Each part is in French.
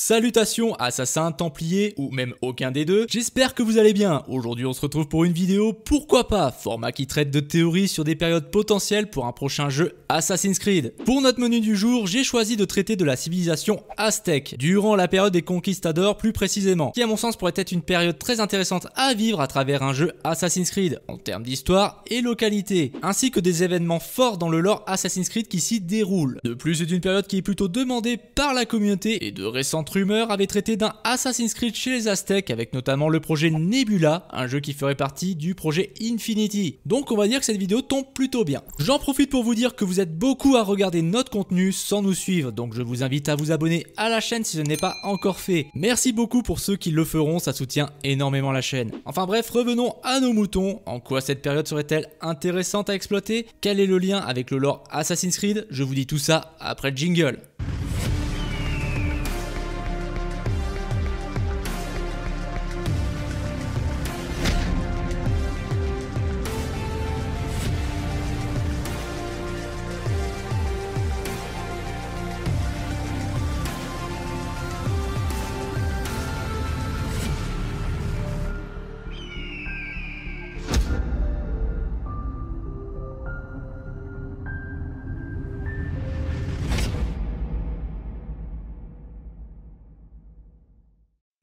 Salutations assassins, templiers ou même aucun des deux, j'espère que vous allez bien. Aujourd'hui on se retrouve pour une vidéo, pourquoi pas, format qui traite de théories sur des périodes potentielles pour un prochain jeu Assassin's Creed. Pour notre menu du jour, j'ai choisi de traiter de la civilisation aztèque, durant la période des conquistadors plus précisément, qui à mon sens pourrait être une période très intéressante à vivre à travers un jeu Assassin's Creed, en termes d'histoire et localité, ainsi que des événements forts dans le lore Assassin's Creed qui s'y déroulent. De plus c'est une période qui est plutôt demandée par la communauté et de récentes rumeur avait traité d'un Assassin's Creed chez les Aztèques, avec notamment le projet Nebula, un jeu qui ferait partie du projet Infinity. Donc on va dire que cette vidéo tombe plutôt bien. J'en profite pour vous dire que vous êtes beaucoup à regarder notre contenu sans nous suivre, donc je vous invite à vous abonner à la chaîne si ce n'est pas encore fait. Merci beaucoup pour ceux qui le feront, ça soutient énormément la chaîne. Enfin bref, revenons à nos moutons. En quoi cette période serait-elle intéressante à exploiter Quel est le lien avec le lore Assassin's Creed Je vous dis tout ça après le jingle.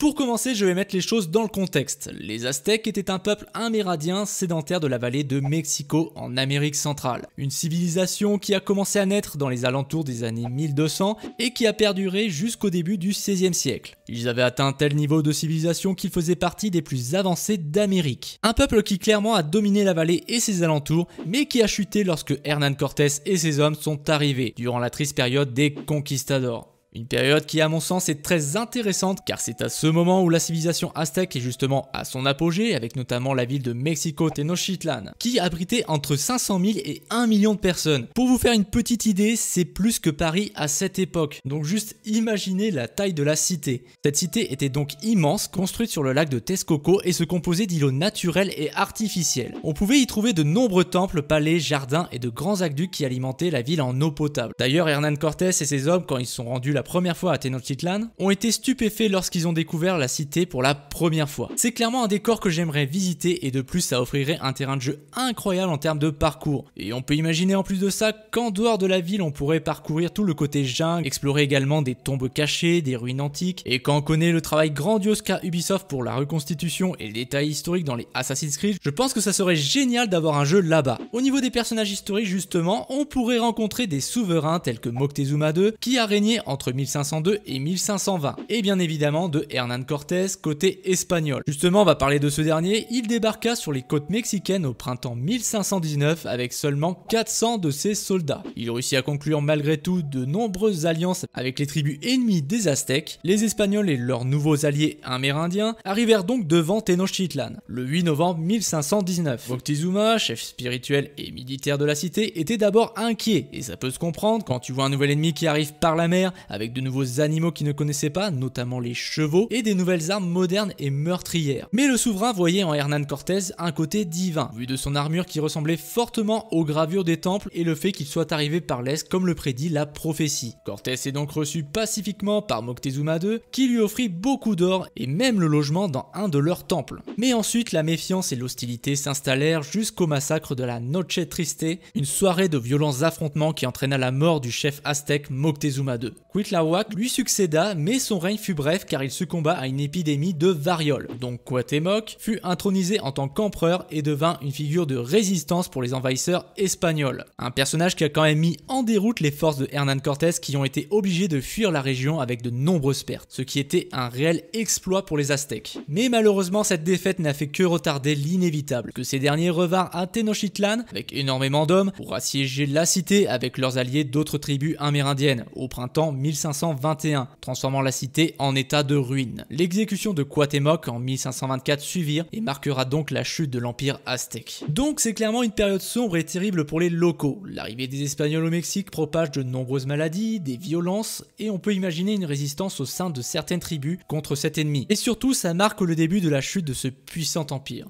Pour commencer, je vais mettre les choses dans le contexte. Les Aztèques étaient un peuple amérindien sédentaire de la vallée de Mexico en Amérique centrale. Une civilisation qui a commencé à naître dans les alentours des années 1200 et qui a perduré jusqu'au début du 16e siècle. Ils avaient atteint tel niveau de civilisation qu'ils faisaient partie des plus avancés d'Amérique. Un peuple qui clairement a dominé la vallée et ses alentours, mais qui a chuté lorsque Hernán Cortés et ses hommes sont arrivés durant la triste période des conquistadors. Une période qui à mon sens est très intéressante car c'est à ce moment où la civilisation aztèque est justement à son apogée avec notamment la ville de Mexico Tenochtitlan qui abritait entre 500 000 et 1 million de personnes. Pour vous faire une petite idée, c'est plus que Paris à cette époque, donc juste imaginez la taille de la cité. Cette cité était donc immense, construite sur le lac de Texcoco et se composait d'îlots naturels et artificiels. On pouvait y trouver de nombreux temples, palais, jardins et de grands aqueducs qui alimentaient la ville en eau potable. D'ailleurs Hernán Cortés et ses hommes quand ils sont rendus la première fois à Tenochtitlan ont été stupéfaits lorsqu'ils ont découvert la cité pour la première fois. C'est clairement un décor que j'aimerais visiter et de plus ça offrirait un terrain de jeu incroyable en termes de parcours. Et on peut imaginer en plus de ça qu'en dehors de la ville on pourrait parcourir tout le côté jungle, explorer également des tombes cachées, des ruines antiques, et quand on connaît le travail grandiose qu'a Ubisoft pour la reconstitution et le détail historique dans les Assassin's Creed, je pense que ça serait génial d'avoir un jeu là-bas. Au niveau des personnages historiques justement, on pourrait rencontrer des souverains tels que Moctezuma II qui a régné entre 1502 et 1520, et bien évidemment de Hernán Cortés côté espagnol. Justement, on va parler de ce dernier, il débarqua sur les côtes mexicaines au printemps 1519 avec seulement 400 de ses soldats. Il réussit à conclure malgré tout de nombreuses alliances avec les tribus ennemies des Aztèques. Les Espagnols et leurs nouveaux alliés amérindiens arrivèrent donc devant Tenochtitlan le 8 novembre 1519. Moctezuma, chef spirituel et militaire de la cité, était d'abord inquiet et ça peut se comprendre quand tu vois un nouvel ennemi qui arrive par la mer avec avec de nouveaux animaux qu'ils ne connaissaient pas, notamment les chevaux, et des nouvelles armes modernes et meurtrières. Mais le souverain voyait en Hernan Cortés un côté divin, vu de son armure qui ressemblait fortement aux gravures des temples et le fait qu'il soit arrivé par l'Est comme le prédit la prophétie. Cortés est donc reçu pacifiquement par Moctezuma II, qui lui offrit beaucoup d'or et même le logement dans un de leurs temples. Mais ensuite, la méfiance et l'hostilité s'installèrent jusqu'au massacre de la Noche Triste, une soirée de violents affrontements qui entraîna la mort du chef aztèque Moctezuma II lui succéda, mais son règne fut bref car il succomba à une épidémie de variole. Donc Cuauhtémoc fut intronisé en tant qu'empereur et devint une figure de résistance pour les envahisseurs espagnols. Un personnage qui a quand même mis en déroute les forces de Hernán Cortés qui ont été obligés de fuir la région avec de nombreuses pertes, ce qui était un réel exploit pour les Aztèques. Mais malheureusement, cette défaite n'a fait que retarder l'inévitable, que ces derniers revinrent à Tenochtitlan avec énormément d'hommes pour assiéger la cité avec leurs alliés d'autres tribus amérindiennes au printemps 1521, transformant la cité en état de ruine. L'exécution de Cuauhtémoc en 1524 suivirent et marquera donc la chute de l'empire aztèque. Donc c'est clairement une période sombre et terrible pour les locaux. L'arrivée des Espagnols au Mexique propage de nombreuses maladies, des violences et on peut imaginer une résistance au sein de certaines tribus contre cet ennemi. Et surtout ça marque le début de la chute de ce puissant empire.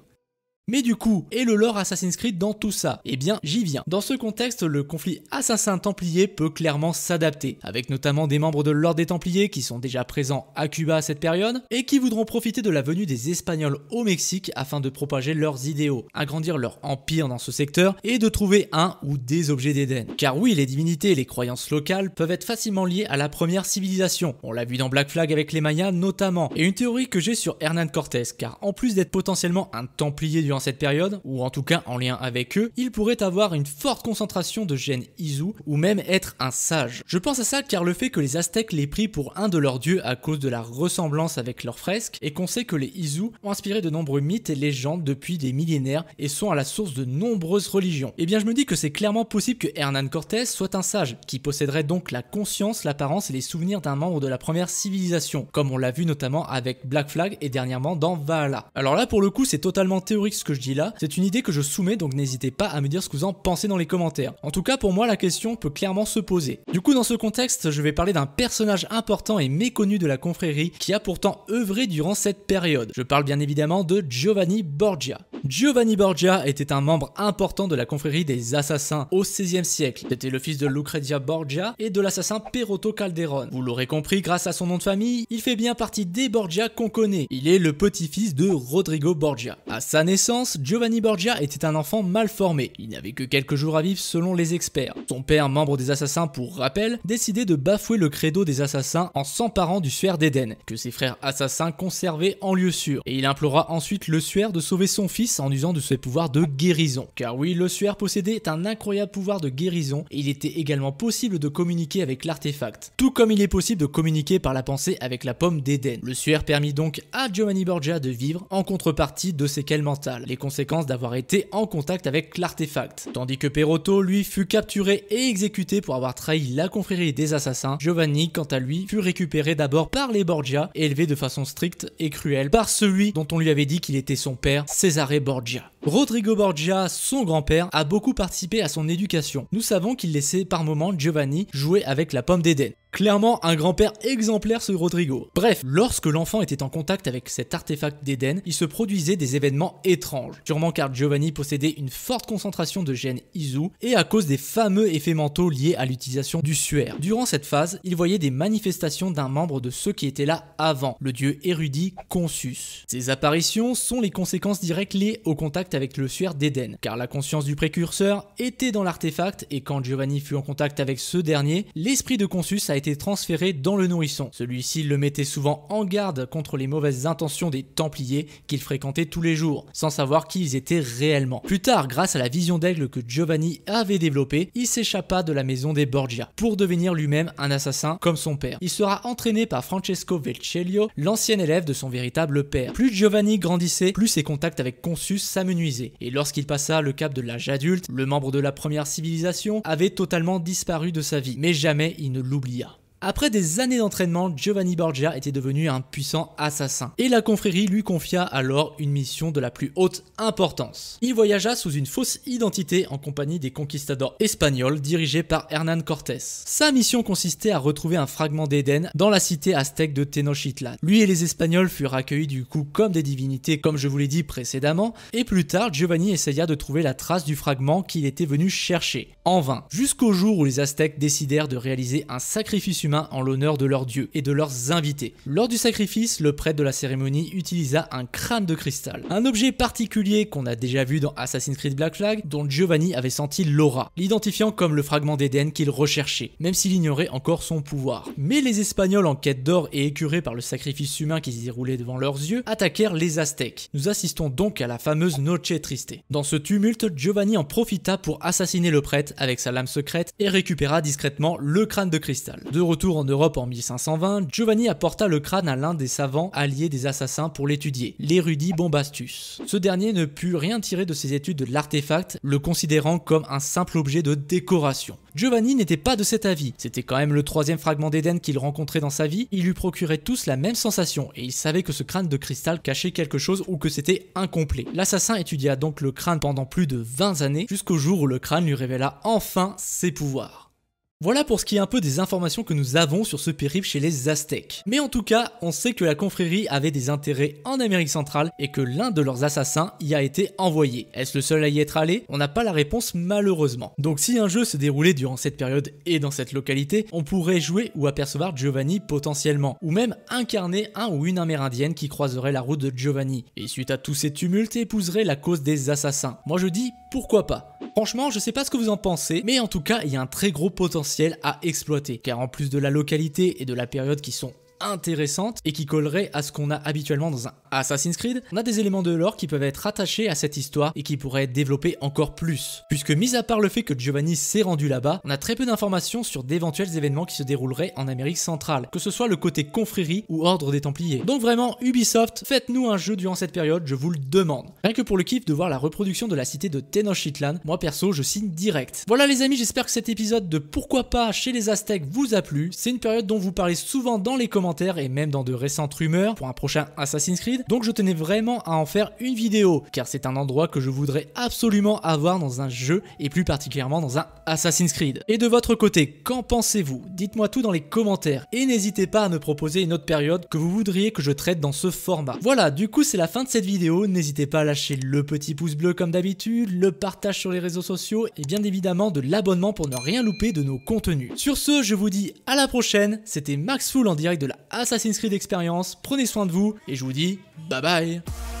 Mais du coup, et le lore Assassin's Creed dans tout ça Eh bien, j'y viens. Dans ce contexte, le conflit assassin-templier peut clairement s'adapter, avec notamment des membres de l'ordre des Templiers qui sont déjà présents à Cuba à cette période, et qui voudront profiter de la venue des Espagnols au Mexique afin de propager leurs idéaux, agrandir leur empire dans ce secteur, et de trouver un ou des objets d'Éden. Car oui, les divinités et les croyances locales peuvent être facilement liées à la première civilisation. On l'a vu dans Black Flag avec les Mayas notamment, et une théorie que j'ai sur Hernán Cortés, car en plus d'être potentiellement un Templier du cette période, ou en tout cas en lien avec eux, il pourrait avoir une forte concentration de gènes Izu ou même être un sage. Je pense à ça car le fait que les Aztèques les prient pour un de leurs dieux à cause de la ressemblance avec leurs fresques et qu'on sait que les Izu ont inspiré de nombreux mythes et légendes depuis des millénaires et sont à la source de nombreuses religions. Et eh bien je me dis que c'est clairement possible que Hernan Cortés soit un sage qui posséderait donc la conscience, l'apparence et les souvenirs d'un membre de la première civilisation, comme on l'a vu notamment avec Black Flag et dernièrement dans Valhalla. Alors là pour le coup c'est totalement théorique que je dis là, c'est une idée que je soumets donc n'hésitez pas à me dire ce que vous en pensez dans les commentaires. En tout cas pour moi la question peut clairement se poser. Du coup dans ce contexte je vais parler d'un personnage important et méconnu de la confrérie qui a pourtant œuvré durant cette période. Je parle bien évidemment de Giovanni Borgia. Giovanni Borgia était un membre important de la confrérie des assassins au XVIe siècle. C'était le fils de Lucrezia Borgia et de l'assassin Perotto Calderon. Vous l'aurez compris grâce à son nom de famille, il fait bien partie des Borgia qu'on connaît. Il est le petit-fils de Rodrigo Borgia. À sa naissance, Giovanni Borgia était un enfant mal formé. Il n'avait que quelques jours à vivre selon les experts. Son père, membre des assassins pour rappel, décidait de bafouer le credo des assassins en s'emparant du suaire d'Eden, que ses frères assassins conservaient en lieu sûr. Et il implora ensuite le suaire de sauver son fils en usant de ses pouvoirs de guérison. Car oui, le suaire possédait un incroyable pouvoir de guérison et il était également possible de communiquer avec l'artefact. Tout comme il est possible de communiquer par la pensée avec la pomme d'Eden. Le suaire permit donc à Giovanni Borgia de vivre en contrepartie de séquelles mentales les conséquences d'avoir été en contact avec l'artefact. Tandis que Perotto, lui, fut capturé et exécuté pour avoir trahi la confrérie des assassins, Giovanni, quant à lui, fut récupéré d'abord par les Borgia élevé de façon stricte et cruelle par celui dont on lui avait dit qu'il était son père, Cesare Borgia. Rodrigo Borgia, son grand-père, a beaucoup participé à son éducation. Nous savons qu'il laissait par moments Giovanni jouer avec la pomme d'Éden. Clairement un grand-père exemplaire ce Rodrigo. Bref, lorsque l'enfant était en contact avec cet artefact d'Éden, il se produisait des événements étranges, sûrement car Giovanni possédait une forte concentration de gènes Izu et à cause des fameux effets mentaux liés à l'utilisation du suaire. Durant cette phase, il voyait des manifestations d'un membre de ceux qui étaient là avant, le dieu érudit Consus. Ces apparitions sont les conséquences directes liées au contact avec le suaire d'Éden, car la conscience du précurseur était dans l'artefact et quand Giovanni fut en contact avec ce dernier, l'esprit de Consus a été transféré dans le nourrisson. Celui-ci le mettait souvent en garde contre les mauvaises intentions des Templiers qu'il fréquentait tous les jours, sans savoir qui ils étaient réellement. Plus tard, grâce à la vision d'aigle que Giovanni avait développée, il s'échappa de la maison des Borgia pour devenir lui-même un assassin comme son père. Il sera entraîné par Francesco velcellio l'ancien élève de son véritable père. Plus Giovanni grandissait, plus ses contacts avec Consus s'amenuisaient, et lorsqu'il passa le cap de l'âge adulte, le membre de la première civilisation avait totalement disparu de sa vie, mais jamais il ne l'oublia. Après des années d'entraînement, Giovanni Borgia était devenu un puissant assassin et la confrérie lui confia alors une mission de la plus haute importance. Il voyagea sous une fausse identité en compagnie des conquistadors espagnols dirigés par Hernán Cortés. Sa mission consistait à retrouver un fragment d'Éden dans la cité aztèque de Tenochtitlan. Lui et les Espagnols furent accueillis du coup comme des divinités comme je vous l'ai dit précédemment et plus tard Giovanni essaya de trouver la trace du fragment qu'il était venu chercher. En vain. Jusqu'au jour où les Aztèques décidèrent de réaliser un sacrifice humains en l'honneur de leurs dieux et de leurs invités. Lors du sacrifice, le prêtre de la cérémonie utilisa un crâne de cristal, un objet particulier qu'on a déjà vu dans Assassin's Creed Black Flag, dont Giovanni avait senti l'aura, l'identifiant comme le fragment d'Éden qu'il recherchait, même s'il ignorait encore son pouvoir. Mais les Espagnols en quête d'or et écurés par le sacrifice humain qui se déroulait devant leurs yeux, attaquèrent les Aztèques. Nous assistons donc à la fameuse Noche Triste. Dans ce tumulte, Giovanni en profita pour assassiner le prêtre avec sa lame secrète et récupéra discrètement le crâne de cristal retour en Europe en 1520, Giovanni apporta le crâne à l'un des savants alliés des assassins pour l'étudier, l'érudit Bombastus. Ce dernier ne put rien tirer de ses études de l'artefact, le considérant comme un simple objet de décoration. Giovanni n'était pas de cet avis, c'était quand même le troisième fragment d'Éden qu'il rencontrait dans sa vie, il lui procurait tous la même sensation et il savait que ce crâne de cristal cachait quelque chose ou que c'était incomplet. L'assassin étudia donc le crâne pendant plus de 20 années jusqu'au jour où le crâne lui révéla enfin ses pouvoirs. Voilà pour ce qui est un peu des informations que nous avons sur ce périple chez les Aztèques. Mais en tout cas, on sait que la confrérie avait des intérêts en Amérique centrale et que l'un de leurs assassins y a été envoyé. Est-ce le seul à y être allé On n'a pas la réponse malheureusement. Donc si un jeu se déroulait durant cette période et dans cette localité, on pourrait jouer ou apercevoir Giovanni potentiellement, ou même incarner un ou une amérindienne qui croiserait la route de Giovanni, et suite à tous ces tumultes épouserait la cause des assassins. Moi je dis pourquoi pas Franchement, je sais pas ce que vous en pensez, mais en tout cas, il y a un très gros potentiel à exploiter, car en plus de la localité et de la période qui sont intéressantes et qui colleraient à ce qu'on a habituellement dans un Assassin's Creed, on a des éléments de lore qui peuvent être attachés à cette histoire et qui pourraient être développés encore plus. Puisque mis à part le fait que Giovanni s'est rendu là-bas, on a très peu d'informations sur d'éventuels événements qui se dérouleraient en Amérique centrale, que ce soit le côté confrérie ou ordre des Templiers. Donc vraiment, Ubisoft, faites-nous un jeu durant cette période, je vous le demande. Rien que pour le kiff de voir la reproduction de la cité de Tenochtitlan, moi perso, je signe direct. Voilà les amis, j'espère que cet épisode de Pourquoi pas chez les Aztèques vous a plu. C'est une période dont vous parlez souvent dans les commentaires et même dans de récentes rumeurs pour un prochain Assassin's Creed donc je tenais vraiment à en faire une vidéo, car c'est un endroit que je voudrais absolument avoir dans un jeu, et plus particulièrement dans un Assassin's Creed. Et de votre côté, qu'en pensez-vous Dites-moi tout dans les commentaires, et n'hésitez pas à me proposer une autre période que vous voudriez que je traite dans ce format. Voilà, du coup c'est la fin de cette vidéo, n'hésitez pas à lâcher le petit pouce bleu comme d'habitude, le partage sur les réseaux sociaux, et bien évidemment de l'abonnement pour ne rien louper de nos contenus. Sur ce, je vous dis à la prochaine, c'était Max Full en direct de la Assassin's Creed Experience, prenez soin de vous, et je vous dis Bye bye